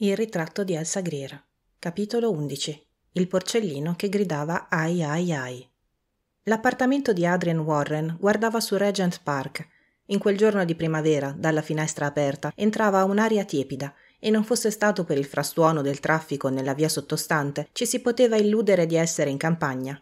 Il ritratto di Elsa Greer. Capitolo 11. Il porcellino che gridava ai ai ai. L'appartamento di Adrian Warren guardava su Regent Park. In quel giorno di primavera, dalla finestra aperta, entrava un'aria tiepida e non fosse stato per il frastuono del traffico nella via sottostante, ci si poteva illudere di essere in campagna.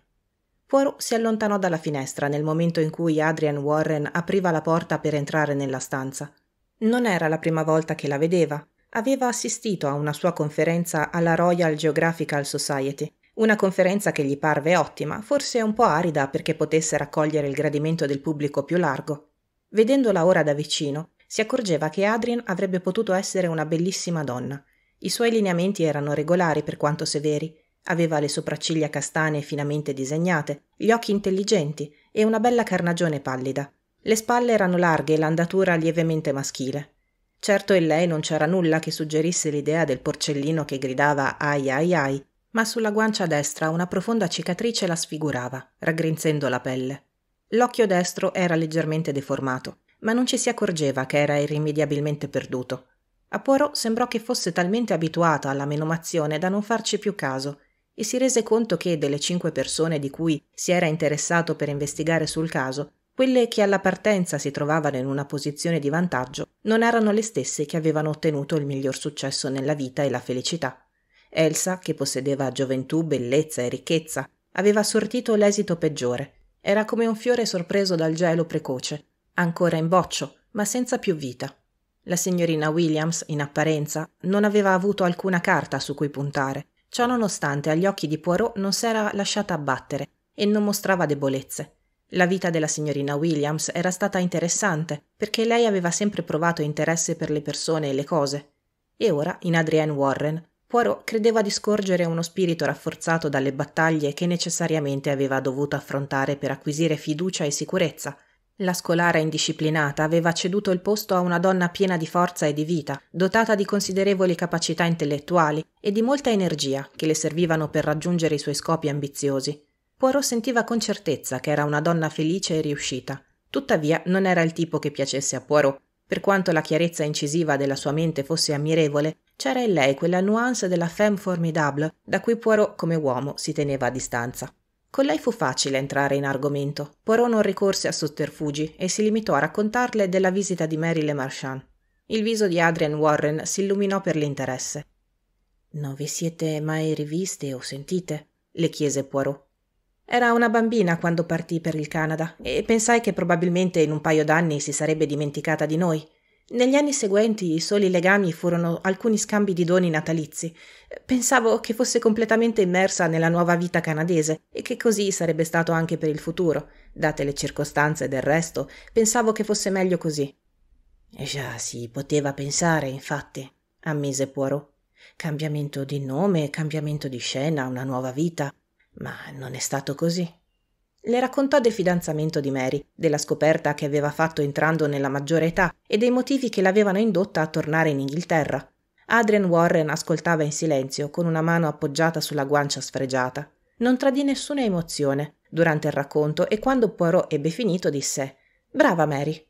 Poirot si allontanò dalla finestra nel momento in cui Adrian Warren apriva la porta per entrare nella stanza. Non era la prima volta che la vedeva, aveva assistito a una sua conferenza alla Royal Geographical Society, una conferenza che gli parve ottima, forse un po' arida perché potesse raccogliere il gradimento del pubblico più largo. Vedendola ora da vicino, si accorgeva che Adrian avrebbe potuto essere una bellissima donna. I suoi lineamenti erano regolari per quanto severi, aveva le sopracciglia castane finamente disegnate, gli occhi intelligenti e una bella carnagione pallida. Le spalle erano larghe e l'andatura lievemente maschile. Certo in lei non c'era nulla che suggerisse l'idea del porcellino che gridava ai ai ai, ma sulla guancia destra una profonda cicatrice la sfigurava, raggrinzendo la pelle. L'occhio destro era leggermente deformato, ma non ci si accorgeva che era irrimediabilmente perduto. A Poro sembrò che fosse talmente abituata alla menomazione da non farci più caso e si rese conto che delle cinque persone di cui si era interessato per investigare sul caso, quelle che alla partenza si trovavano in una posizione di vantaggio non erano le stesse che avevano ottenuto il miglior successo nella vita e la felicità. Elsa, che possedeva gioventù, bellezza e ricchezza, aveva sortito l'esito peggiore. Era come un fiore sorpreso dal gelo precoce, ancora in boccio, ma senza più vita. La signorina Williams, in apparenza, non aveva avuto alcuna carta su cui puntare. Ciò nonostante agli occhi di Poirot non s'era lasciata abbattere e non mostrava debolezze. La vita della signorina Williams era stata interessante perché lei aveva sempre provato interesse per le persone e le cose. E ora, in Adrienne Warren, Poirot credeva di scorgere uno spirito rafforzato dalle battaglie che necessariamente aveva dovuto affrontare per acquisire fiducia e sicurezza. La scolara indisciplinata aveva ceduto il posto a una donna piena di forza e di vita, dotata di considerevoli capacità intellettuali e di molta energia che le servivano per raggiungere i suoi scopi ambiziosi. Poirot sentiva con certezza che era una donna felice e riuscita. Tuttavia non era il tipo che piacesse a Poirot. Per quanto la chiarezza incisiva della sua mente fosse ammirevole, c'era in lei quella nuance della femme formidable da cui Poirot come uomo si teneva a distanza. Con lei fu facile entrare in argomento. Poirot non ricorse a sotterfugi e si limitò a raccontarle della visita di Mary Le Marchand. Il viso di Adrian Warren si illuminò per l'interesse. Non vi siete mai riviste o sentite? le chiese Poirot. Era una bambina quando partì per il Canada e pensai che probabilmente in un paio d'anni si sarebbe dimenticata di noi. Negli anni seguenti i soli legami furono alcuni scambi di doni natalizi. Pensavo che fosse completamente immersa nella nuova vita canadese e che così sarebbe stato anche per il futuro. Date le circostanze del resto, pensavo che fosse meglio così. Già si poteva pensare, infatti, ammise Poirot. Cambiamento di nome, cambiamento di scena, una nuova vita. Ma non è stato così. Le raccontò del fidanzamento di Mary, della scoperta che aveva fatto entrando nella maggiore età e dei motivi che l'avevano indotta a tornare in Inghilterra. Adrian Warren ascoltava in silenzio, con una mano appoggiata sulla guancia sfregiata. Non tradì nessuna emozione durante il racconto e quando Poirot ebbe finito disse Brava Mary.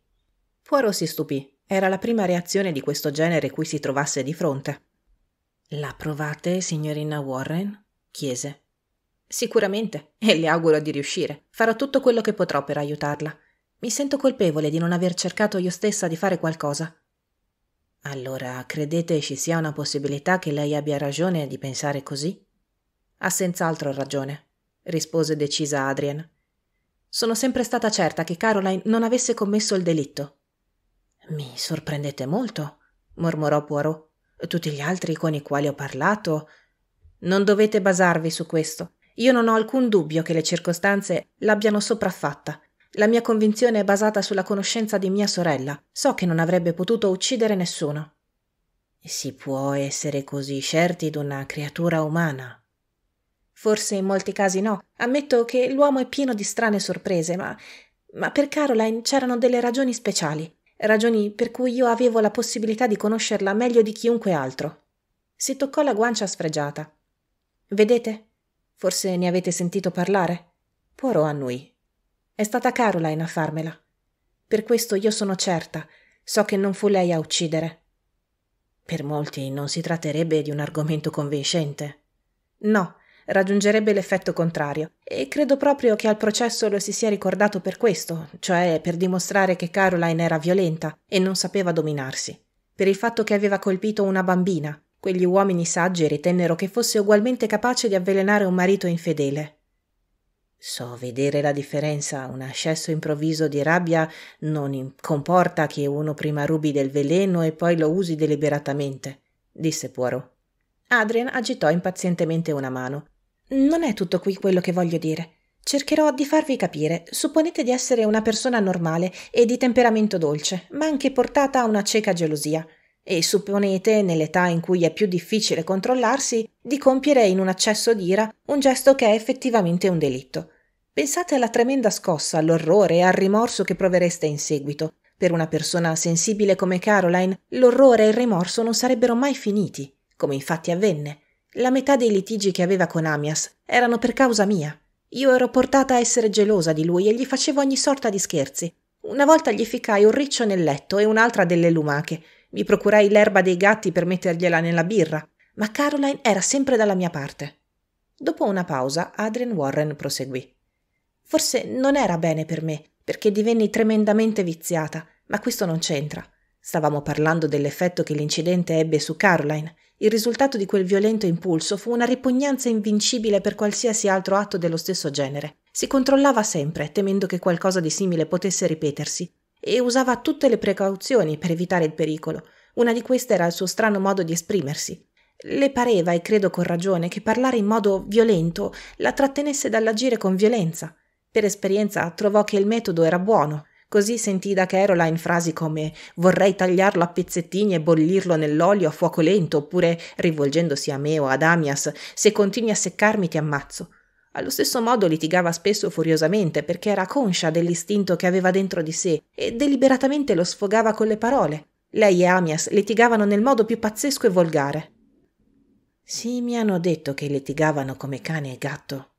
Poirot si stupì. Era la prima reazione di questo genere cui si trovasse di fronte. La provate, signorina Warren? chiese. Sicuramente, e le auguro di riuscire. Farò tutto quello che potrò per aiutarla. Mi sento colpevole di non aver cercato io stessa di fare qualcosa. Allora, credete ci sia una possibilità che lei abbia ragione di pensare così? Ha senz'altro ragione, rispose decisa Adrian. Sono sempre stata certa che Caroline non avesse commesso il delitto. Mi sorprendete molto, mormorò Poirot. Tutti gli altri con i quali ho parlato. Non dovete basarvi su questo. Io non ho alcun dubbio che le circostanze l'abbiano sopraffatta. La mia convinzione è basata sulla conoscenza di mia sorella. So che non avrebbe potuto uccidere nessuno. Si può essere così certi d'una creatura umana? Forse in molti casi no. Ammetto che l'uomo è pieno di strane sorprese, ma, ma per Caroline c'erano delle ragioni speciali, ragioni per cui io avevo la possibilità di conoscerla meglio di chiunque altro. Si toccò la guancia sfregiata. Vedete? Forse ne avete sentito parlare? Poirot annui. È stata Caroline a farmela. Per questo io sono certa, so che non fu lei a uccidere. Per molti non si tratterebbe di un argomento convincente. No, raggiungerebbe l'effetto contrario, e credo proprio che al processo lo si sia ricordato per questo, cioè per dimostrare che Caroline era violenta e non sapeva dominarsi, per il fatto che aveva colpito una bambina, Quegli uomini saggi ritennero che fosse ugualmente capace di avvelenare un marito infedele. So vedere la differenza, un ascesso improvviso di rabbia non comporta che uno prima rubi del veleno e poi lo usi deliberatamente, disse Poirot. Adrian agitò impazientemente una mano. Non è tutto qui quello che voglio dire. Cercherò di farvi capire. Supponete di essere una persona normale e di temperamento dolce, ma anche portata a una cieca gelosia e supponete, nell'età in cui è più difficile controllarsi, di compiere in un accesso d'ira un gesto che è effettivamente un delitto. Pensate alla tremenda scossa, all'orrore e al rimorso che provereste in seguito. Per una persona sensibile come Caroline, l'orrore e il rimorso non sarebbero mai finiti, come infatti avvenne. La metà dei litigi che aveva con Amias erano per causa mia. Io ero portata a essere gelosa di lui e gli facevo ogni sorta di scherzi. Una volta gli ficcai un riccio nel letto e un'altra delle lumache, mi procurai l'erba dei gatti per mettergliela nella birra, ma Caroline era sempre dalla mia parte. Dopo una pausa, Adrian Warren proseguì. Forse non era bene per me, perché divenni tremendamente viziata, ma questo non c'entra. Stavamo parlando dell'effetto che l'incidente ebbe su Caroline. Il risultato di quel violento impulso fu una ripugnanza invincibile per qualsiasi altro atto dello stesso genere. Si controllava sempre, temendo che qualcosa di simile potesse ripetersi, e usava tutte le precauzioni per evitare il pericolo. Una di queste era il suo strano modo di esprimersi. Le pareva, e credo con ragione, che parlare in modo violento la trattenesse dall'agire con violenza. Per esperienza trovò che il metodo era buono, Così sentì da Caroline frasi come vorrei tagliarlo a pezzettini e bollirlo nell'olio a fuoco lento, oppure, rivolgendosi a me o ad Amias, se continui a seccarmi ti ammazzo. Allo stesso modo litigava spesso furiosamente perché era conscia dell'istinto che aveva dentro di sé e deliberatamente lo sfogava con le parole. Lei e Amias litigavano nel modo più pazzesco e volgare. Sì, mi hanno detto che litigavano come cane e gatto.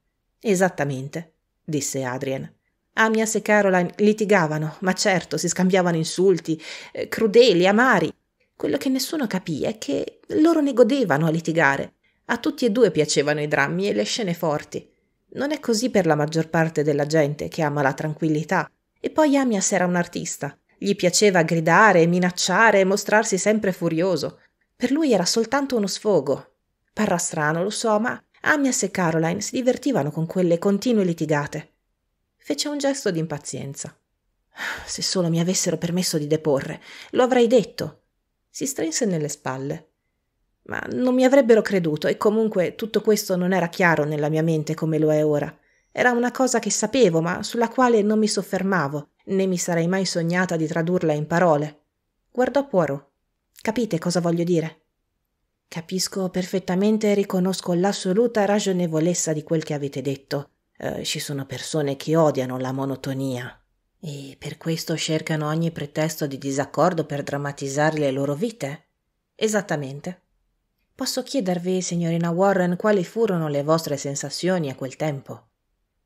Esattamente, disse Adrian. Amias e Caroline litigavano, ma certo, si scambiavano insulti, eh, crudeli, amari. Quello che nessuno capì è che loro ne godevano a litigare. A tutti e due piacevano i drammi e le scene forti. Non è così per la maggior parte della gente che ama la tranquillità. E poi Amias era un artista. Gli piaceva gridare, minacciare e mostrarsi sempre furioso. Per lui era soltanto uno sfogo. Parrà strano, lo so, ma Amias e Caroline si divertivano con quelle continue litigate. Fece un gesto di impazienza. Ah, se solo mi avessero permesso di deporre, lo avrei detto. Si strinse nelle spalle ma non mi avrebbero creduto e comunque tutto questo non era chiaro nella mia mente come lo è ora. Era una cosa che sapevo, ma sulla quale non mi soffermavo, né mi sarei mai sognata di tradurla in parole. Guardò Poirot. Capite cosa voglio dire? Capisco perfettamente e riconosco l'assoluta ragionevolezza di quel che avete detto. Eh, ci sono persone che odiano la monotonia e per questo cercano ogni pretesto di disaccordo per drammatizzare le loro vite. Esattamente. Posso chiedervi, signorina Warren, quali furono le vostre sensazioni a quel tempo?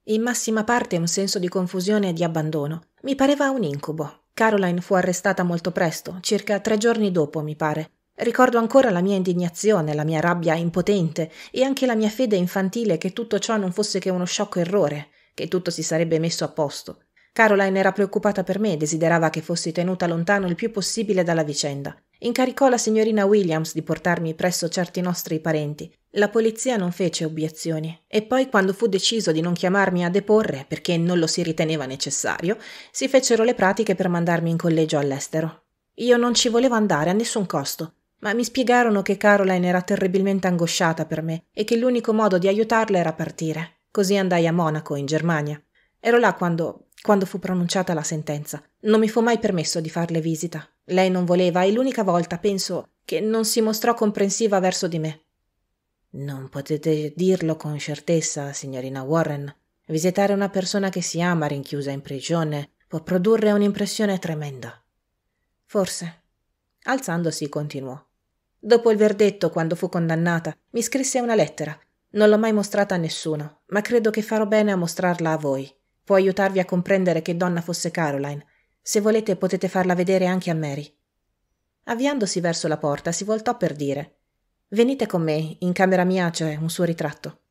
In massima parte un senso di confusione e di abbandono. Mi pareva un incubo. Caroline fu arrestata molto presto, circa tre giorni dopo, mi pare. Ricordo ancora la mia indignazione, la mia rabbia impotente e anche la mia fede infantile che tutto ciò non fosse che uno sciocco errore, che tutto si sarebbe messo a posto. Caroline era preoccupata per me, e desiderava che fossi tenuta lontano il più possibile dalla vicenda. Incaricò la signorina Williams di portarmi presso certi nostri parenti. La polizia non fece obiezioni e poi quando fu deciso di non chiamarmi a deporre perché non lo si riteneva necessario, si fecero le pratiche per mandarmi in collegio all'estero. Io non ci volevo andare a nessun costo, ma mi spiegarono che Caroline era terribilmente angosciata per me e che l'unico modo di aiutarla era partire. Così andai a Monaco, in Germania. Ero là quando, quando fu pronunciata la sentenza. Non mi fu mai permesso di farle visita. Lei non voleva e l'unica volta, penso, che non si mostrò comprensiva verso di me. Non potete dirlo con certezza, signorina Warren. Visitare una persona che si ama rinchiusa in prigione può produrre un'impressione tremenda. Forse. Alzandosi continuò. Dopo il verdetto, quando fu condannata, mi scrisse una lettera. Non l'ho mai mostrata a nessuno, ma credo che farò bene a mostrarla a voi. Può aiutarvi a comprendere che donna fosse Caroline se volete potete farla vedere anche a Mary. Avviandosi verso la porta si voltò per dire Venite con me, in camera mia c'è un suo ritratto.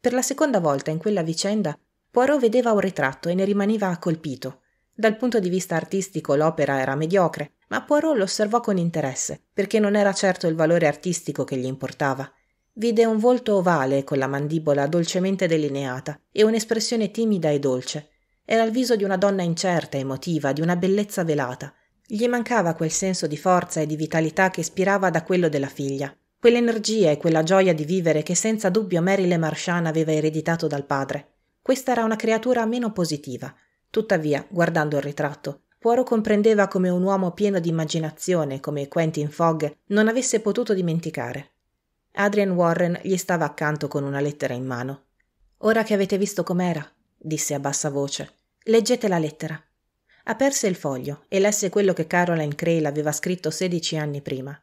Per la seconda volta in quella vicenda Poirot vedeva un ritratto e ne rimaneva colpito. Dal punto di vista artistico l'opera era mediocre, ma Poirot lo osservò con interesse, perché non era certo il valore artistico che gli importava. Vide un volto ovale con la mandibola dolcemente delineata e un'espressione timida e dolce, era il viso di una donna incerta, emotiva, di una bellezza velata. Gli mancava quel senso di forza e di vitalità che ispirava da quello della figlia, quell'energia e quella gioia di vivere che senza dubbio Marile Marchand aveva ereditato dal padre. Questa era una creatura meno positiva. Tuttavia, guardando il ritratto, Poirot comprendeva come un uomo pieno di immaginazione come Quentin Fogg non avesse potuto dimenticare. Adrian Warren gli stava accanto con una lettera in mano. Ora che avete visto com'era, disse a bassa voce, Leggete la lettera. Aperse il foglio e lesse quello che Caroline Crale aveva scritto 16 anni prima.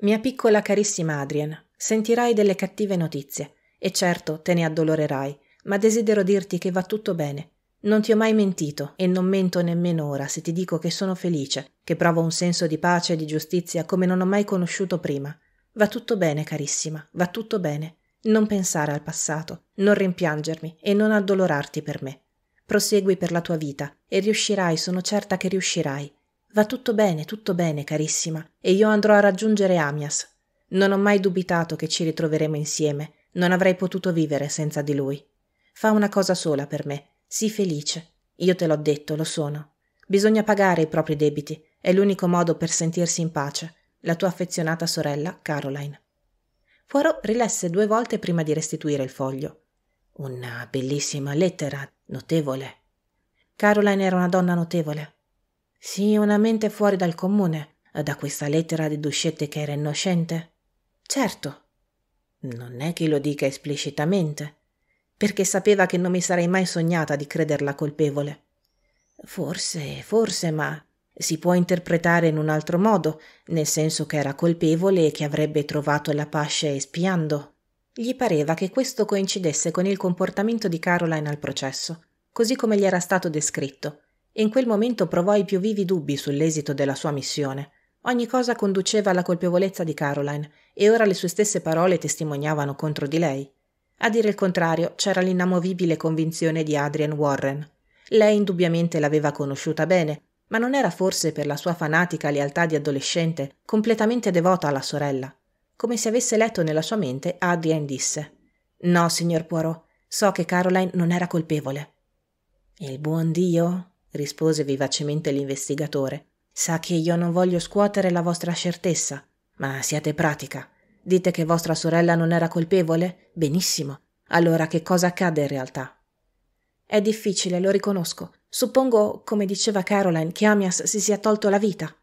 Mia piccola carissima Adrien, sentirai delle cattive notizie e certo te ne addolorerai, ma desidero dirti che va tutto bene. Non ti ho mai mentito e non mento nemmeno ora se ti dico che sono felice, che provo un senso di pace e di giustizia come non ho mai conosciuto prima. Va tutto bene, carissima, va tutto bene. Non pensare al passato, non rimpiangermi e non addolorarti per me prosegui per la tua vita e riuscirai, sono certa che riuscirai. Va tutto bene, tutto bene, carissima, e io andrò a raggiungere Amias. Non ho mai dubitato che ci ritroveremo insieme, non avrei potuto vivere senza di lui. Fa una cosa sola per me, sii felice. Io te l'ho detto, lo sono. Bisogna pagare i propri debiti, è l'unico modo per sentirsi in pace. La tua affezionata sorella, Caroline. Poirot rilesse due volte prima di restituire il foglio. Una bellissima lettera, Notevole. Caroline era una donna notevole. Sì, una mente fuori dal comune. Da questa lettera deducete che era innocente? Certo. Non è che lo dica esplicitamente, perché sapeva che non mi sarei mai sognata di crederla colpevole. Forse, forse, ma si può interpretare in un altro modo, nel senso che era colpevole e che avrebbe trovato la pace spiando, gli pareva che questo coincidesse con il comportamento di Caroline al processo, così come gli era stato descritto, e in quel momento provò i più vivi dubbi sull'esito della sua missione. Ogni cosa conduceva alla colpevolezza di Caroline, e ora le sue stesse parole testimoniavano contro di lei. A dire il contrario c'era l'inamovibile convinzione di Adrian Warren. Lei indubbiamente l'aveva conosciuta bene, ma non era forse per la sua fanatica lealtà di adolescente completamente devota alla sorella. Come se avesse letto nella sua mente, Adrian disse: No, signor Poirot, so che Caroline non era colpevole. Il buon Dio, rispose vivacemente l'investigatore, sa che io non voglio scuotere la vostra certezza, ma siate pratica. Dite che vostra sorella non era colpevole? Benissimo. Allora che cosa accade in realtà? È difficile, lo riconosco. Suppongo, come diceva Caroline, che Amias si sia tolto la vita.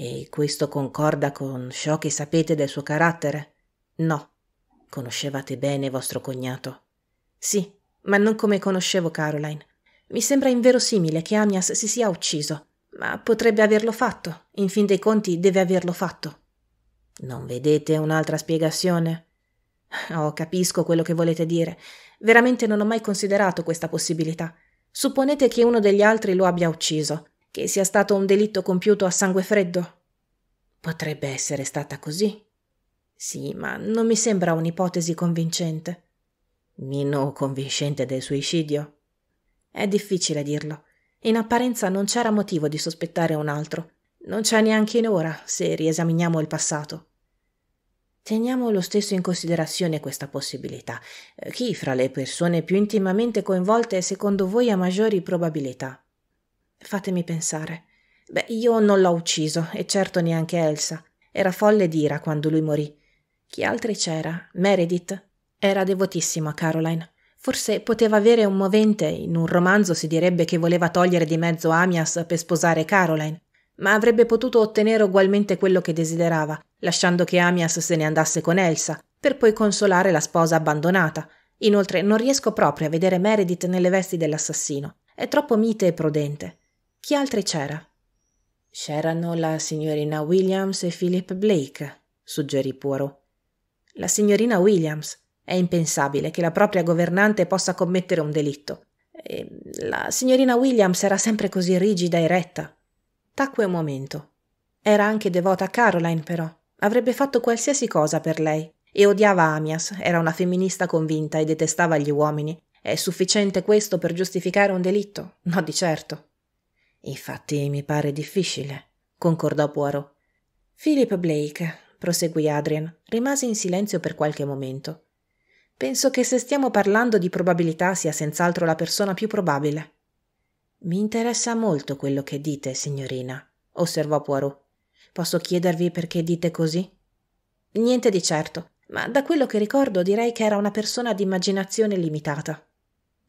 E questo concorda con ciò che sapete del suo carattere? No. Conoscevate bene vostro cognato. Sì, ma non come conoscevo Caroline. Mi sembra inverosimile che Amias si sia ucciso, ma potrebbe averlo fatto. In fin dei conti deve averlo fatto. Non vedete un'altra spiegazione? Oh, capisco quello che volete dire. Veramente non ho mai considerato questa possibilità. Supponete che uno degli altri lo abbia ucciso che sia stato un delitto compiuto a sangue freddo. Potrebbe essere stata così. Sì, ma non mi sembra un'ipotesi convincente. Meno convincente del suicidio? È difficile dirlo. In apparenza non c'era motivo di sospettare un altro. Non c'è neanche in ora, se riesaminiamo il passato. Teniamo lo stesso in considerazione questa possibilità. Chi fra le persone più intimamente coinvolte secondo voi ha maggiori probabilità? Fatemi pensare. Beh, io non l'ho ucciso, e certo neanche Elsa. Era folle d'ira quando lui morì. Chi altri c'era? Meredith? Era devotissima a Caroline. Forse poteva avere un movente, in un romanzo si direbbe che voleva togliere di mezzo Amias per sposare Caroline, ma avrebbe potuto ottenere ugualmente quello che desiderava, lasciando che Amias se ne andasse con Elsa, per poi consolare la sposa abbandonata. Inoltre non riesco proprio a vedere Meredith nelle vesti dell'assassino. È troppo mite e prudente. Chi altri c'era? C'erano la signorina Williams e Philip Blake, suggerì Poirot. La signorina Williams. È impensabile che la propria governante possa commettere un delitto. E la signorina Williams era sempre così rigida e retta. Tacque un momento. Era anche devota a Caroline, però. Avrebbe fatto qualsiasi cosa per lei. E odiava Amias, era una femminista convinta e detestava gli uomini. È sufficiente questo per giustificare un delitto? No, di certo. Infatti mi pare difficile, concordò Poirot. Philip Blake, proseguì Adrian, rimase in silenzio per qualche momento. Penso che se stiamo parlando di probabilità sia senz'altro la persona più probabile. Mi interessa molto quello che dite, signorina, osservò Poirot. Posso chiedervi perché dite così? Niente di certo, ma da quello che ricordo direi che era una persona di immaginazione limitata.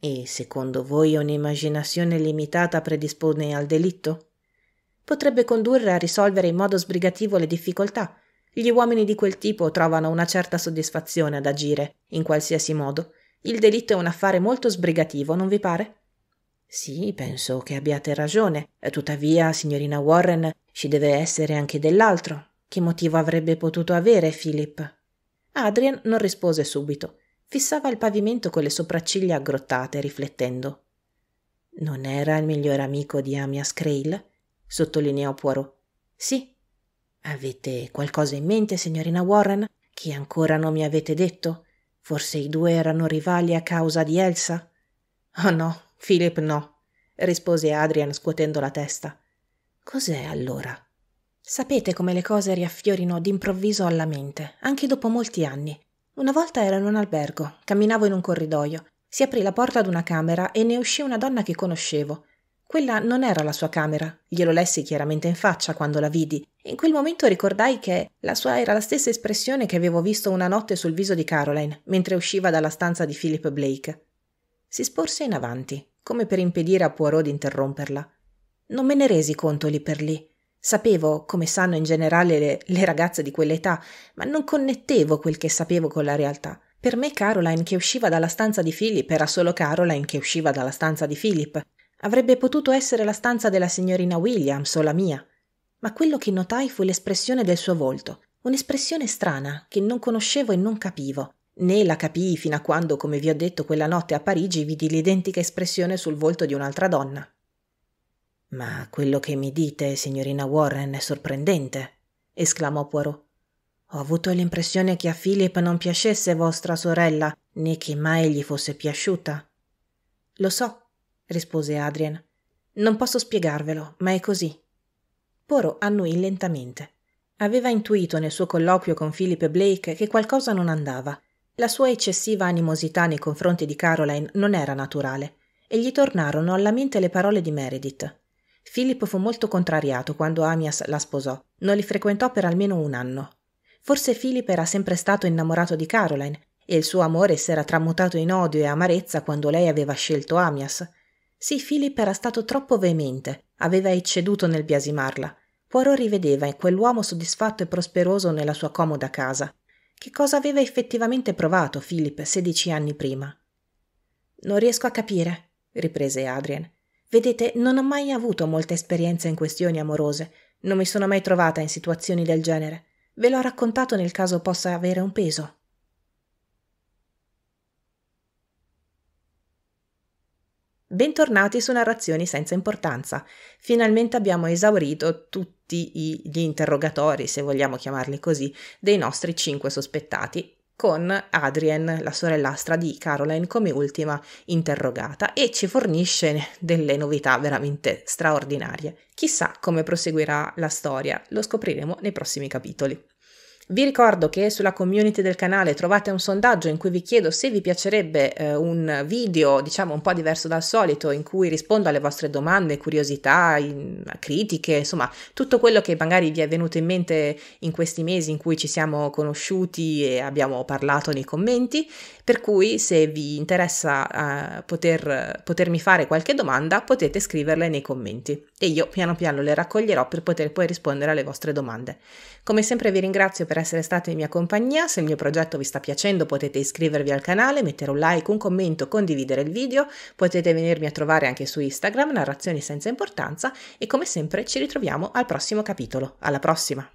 E secondo voi un'immaginazione limitata predispone al delitto? Potrebbe condurre a risolvere in modo sbrigativo le difficoltà. Gli uomini di quel tipo trovano una certa soddisfazione ad agire, in qualsiasi modo. Il delitto è un affare molto sbrigativo, non vi pare? Sì, penso che abbiate ragione. Tuttavia, signorina Warren, ci deve essere anche dell'altro. Che motivo avrebbe potuto avere Philip? Adrian non rispose subito. Fissava il pavimento con le sopracciglia aggrottate, riflettendo. Non era il miglior amico di Amias Crail? sottolineò Poirot. Sì. Avete qualcosa in mente, signorina Warren, che ancora non mi avete detto? Forse i due erano rivali a causa di Elsa? Oh no, Philip no, rispose Adrian scuotendo la testa. Cos'è allora? Sapete come le cose riaffiorino d'improvviso alla mente, anche dopo molti anni, una volta ero in un albergo, camminavo in un corridoio. Si aprì la porta ad una camera e ne uscì una donna che conoscevo. Quella non era la sua camera, glielo lessi chiaramente in faccia quando la vidi, e in quel momento ricordai che la sua era la stessa espressione che avevo visto una notte sul viso di Caroline, mentre usciva dalla stanza di Philip Blake. Si sporse in avanti, come per impedire a Poirot di interromperla. Non me ne resi conto lì per lì. Sapevo, come sanno in generale le, le ragazze di quell'età, ma non connettevo quel che sapevo con la realtà. Per me Caroline che usciva dalla stanza di Philip era solo Caroline che usciva dalla stanza di Philip. Avrebbe potuto essere la stanza della signorina Williams o la mia. Ma quello che notai fu l'espressione del suo volto, un'espressione strana che non conoscevo e non capivo. Né la capii fino a quando, come vi ho detto quella notte a Parigi, vidi l'identica espressione sul volto di un'altra donna. Ma quello che mi dite, signorina Warren, è sorprendente, esclamò Poirot. Ho avuto l'impressione che a Philip non piacesse vostra sorella, né che mai gli fosse piaciuta. Lo so, rispose Adrian. Non posso spiegarvelo, ma è così. Poirot annuì lentamente. Aveva intuito nel suo colloquio con Philip Blake che qualcosa non andava. La sua eccessiva animosità nei confronti di Caroline non era naturale e gli tornarono alla mente le parole di Meredith. Filippo fu molto contrariato quando Amias la sposò. Non li frequentò per almeno un anno. Forse Filippo era sempre stato innamorato di Caroline e il suo amore s'era tramutato in odio e amarezza quando lei aveva scelto Amias. Sì, Filippo era stato troppo veemente, aveva ecceduto nel biasimarla. Poirot rivedeva in quell'uomo soddisfatto e prosperoso nella sua comoda casa. Che cosa aveva effettivamente provato Filippo sedici anni prima? Non riesco a capire, riprese Adrien. Vedete, non ho mai avuto molta esperienza in questioni amorose, non mi sono mai trovata in situazioni del genere. Ve l'ho raccontato nel caso possa avere un peso. Bentornati su Narrazioni senza importanza. Finalmente abbiamo esaurito tutti gli interrogatori, se vogliamo chiamarli così, dei nostri cinque sospettati con Adrienne, la sorellastra di Caroline, come ultima interrogata e ci fornisce delle novità veramente straordinarie. Chissà come proseguirà la storia, lo scopriremo nei prossimi capitoli. Vi ricordo che sulla community del canale trovate un sondaggio in cui vi chiedo se vi piacerebbe eh, un video, diciamo un po' diverso dal solito, in cui rispondo alle vostre domande, curiosità, in, critiche, insomma, tutto quello che magari vi è venuto in mente in questi mesi in cui ci siamo conosciuti e abbiamo parlato nei commenti. Per cui se vi interessa eh, poter, potermi fare qualche domanda potete scriverle nei commenti e io piano piano le raccoglierò per poter poi rispondere alle vostre domande. Come sempre vi ringrazio per essere stati in mia compagnia, se il mio progetto vi sta piacendo potete iscrivervi al canale, mettere un like, un commento, condividere il video, potete venirmi a trovare anche su Instagram, narrazioni senza importanza e come sempre ci ritroviamo al prossimo capitolo. Alla prossima!